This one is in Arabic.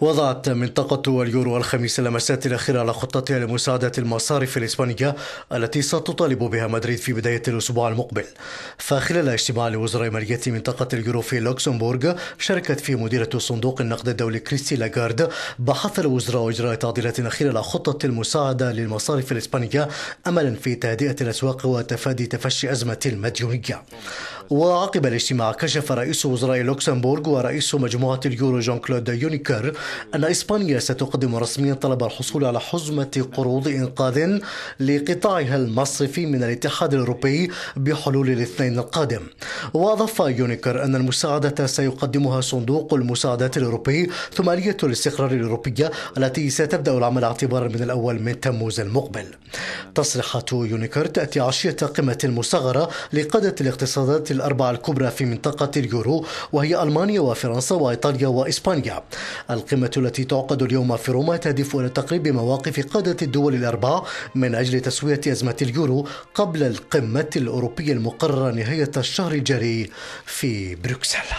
وضعت منطقة اليورو الخميس اللمسات الأخيرة على خطتها لمساعدة المصارف الإسبانية التي ستطالب بها مدريد في بداية الأسبوع المقبل فخلال اجتماع لوزراء مالية منطقة اليورو في لوكسمبورغ شاركت فيه مديرة صندوق النقد الدولي كريستي لاغارد بحث الوزراء إجراء تعديلات أخيرة على خطة المساعدة للمصارف الإسبانية أملا في تهدئة الأسواق وتفادي تفشي أزمة المديونية وعقب الاجتماع كشف رئيس وزراء لوكسمبورغ ورئيس مجموعة اليورو جون كلود يونيكر أن إسبانيا ستقدم رسميا طلب الحصول على حزمة قروض إنقاذ لقطاعها المصرفي من الاتحاد الأوروبي بحلول الاثنين القادم وأضاف يونيكر أن المساعدة سيقدمها صندوق المساعدات الأوروبي ثم آلية الاستقرار الأوروبية التي ستبدأ العمل اعتبارا من الأول من تموز المقبل تصريحات يونيكر تأتي عشية قمة مصغرة لقادة الاقتصادات الأربعة الكبرى في منطقة اليورو وهي ألمانيا وفرنسا وإيطاليا وإسبانيا القمة التي تعقد اليوم في روما تهدف إلى تقريب مواقف قادة الدول الأربعة من أجل تسوية أزمة اليورو قبل القمة الأوروبية المقررة نهاية الشهر الجاري في بروكسل